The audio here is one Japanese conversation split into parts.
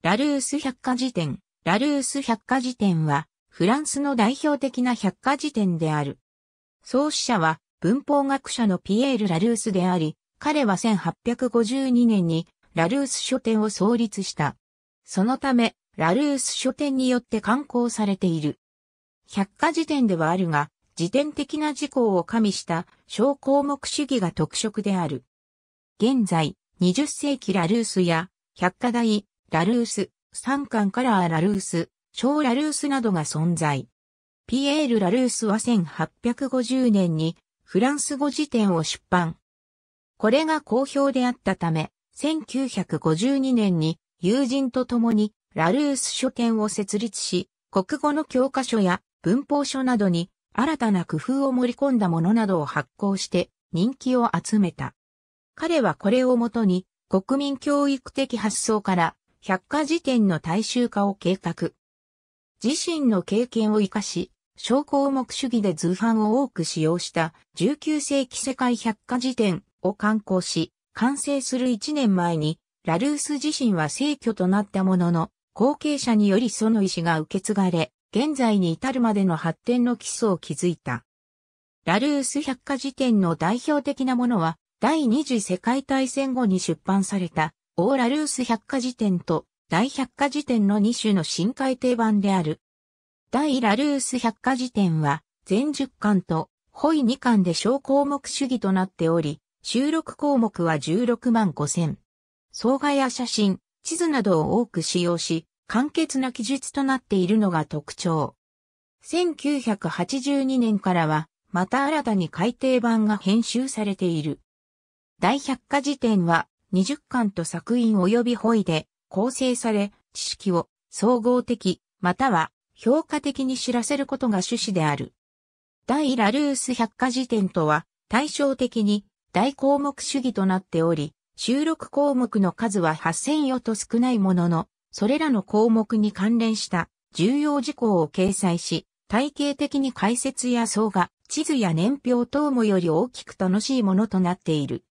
ラルース百科事典。ラルース百科事典は、フランスの代表的な百科事典である。創始者は、文法学者のピエール・ラルースであり、彼は1852年に、ラルース書店を創立した。そのため、ラルース書店によって刊行されている。百科事典ではあるが、時点的な事項を加味した小項目主義が特色である。現在、20世紀ラルースや、百科大、ラルース、三冠カラーラルース、小ラルースなどが存在。ピエール・ラルースは1850年にフランス語辞典を出版。これが好評であったため、1952年に友人と共にラルース書店を設立し、国語の教科書や文法書などに新たな工夫を盛り込んだものなどを発行して人気を集めた。彼はこれをもとに国民教育的発想から百科事典の大衆化を計画。自身の経験を活かし、小項目主義で図版を多く使用した19世紀世界百科事典を刊行し、完成する1年前に、ラルース自身は逝去となったものの、後継者によりその意思が受け継がれ、現在に至るまでの発展の基礎を築いた。ラルース百科事典の代表的なものは、第二次世界大戦後に出版されたオーラルース百科事典と大百科事典の2種の新改訂版である。大ラルース百科事典は全10巻とホイ2巻で小項目主義となっており、収録項目は16万5千。総画や写真、地図などを多く使用し、簡潔な記述となっているのが特徴。1982年からは、また新たに改訂版が編集されている。大百科事典は、20巻と作品及びホイで構成され、知識を総合的、または評価的に知らせることが趣旨である。大ラルース百科事典とは対照的に大項目主義となっており、収録項目の数は8000余と少ないものの、それらの項目に関連した重要事項を掲載し、体系的に解説や総が地図や年表等もより大きく楽しいものとなっている。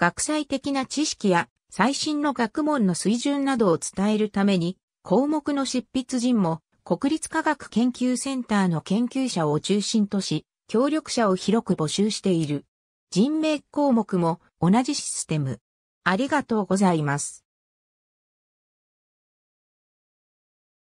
学際的な知識や最新の学問の水準などを伝えるために、項目の執筆人も国立科学研究センターの研究者を中心とし、協力者を広く募集している。人名項目も同じシステム。ありがとうございます。